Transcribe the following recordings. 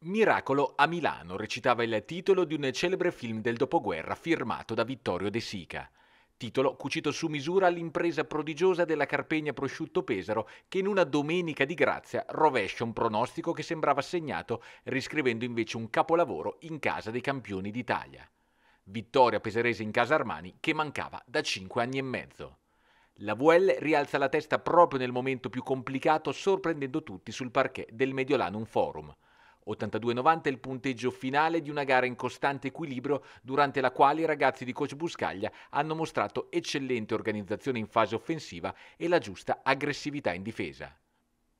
Miracolo a Milano recitava il titolo di un celebre film del dopoguerra firmato da Vittorio De Sica. Titolo cucito su misura all'impresa prodigiosa della Carpegna Prosciutto Pesaro che in una domenica di grazia rovescia un pronostico che sembrava segnato, riscrivendo invece un capolavoro in casa dei campioni d'Italia. Vittoria peserese in casa Armani che mancava da cinque anni e mezzo. La VL rialza la testa proprio nel momento più complicato sorprendendo tutti sul parquet del Mediolanum Forum. 82-90 è il punteggio finale di una gara in costante equilibrio durante la quale i ragazzi di coach Buscaglia hanno mostrato eccellente organizzazione in fase offensiva e la giusta aggressività in difesa.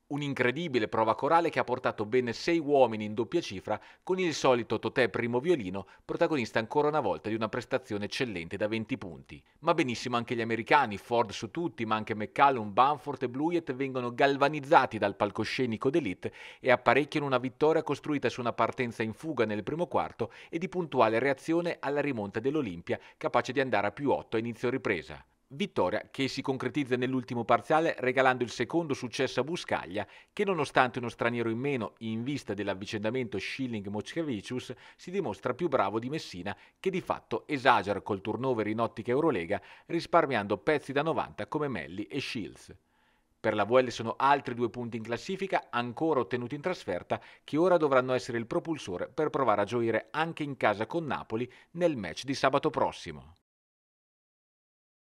Un'incredibile prova corale che ha portato bene sei uomini in doppia cifra con il solito Totè primo violino, protagonista ancora una volta di una prestazione eccellente da 20 punti. Ma benissimo anche gli americani, Ford su tutti, ma anche McCallum, Banford e Bluiet vengono galvanizzati dal palcoscenico d'elite e apparecchiano una vittoria costruita su una partenza in fuga nel primo quarto e di puntuale reazione alla rimonta dell'Olimpia, capace di andare a più 8 a inizio ripresa. Vittoria che si concretizza nell'ultimo parziale regalando il secondo successo a Buscaglia che nonostante uno straniero in meno in vista dell'avvicendamento Schilling-Moskevicius si dimostra più bravo di Messina che di fatto esagera col turnover in ottica Eurolega risparmiando pezzi da 90 come Melli e Shields. Per la VL sono altri due punti in classifica ancora ottenuti in trasferta che ora dovranno essere il propulsore per provare a gioire anche in casa con Napoli nel match di sabato prossimo.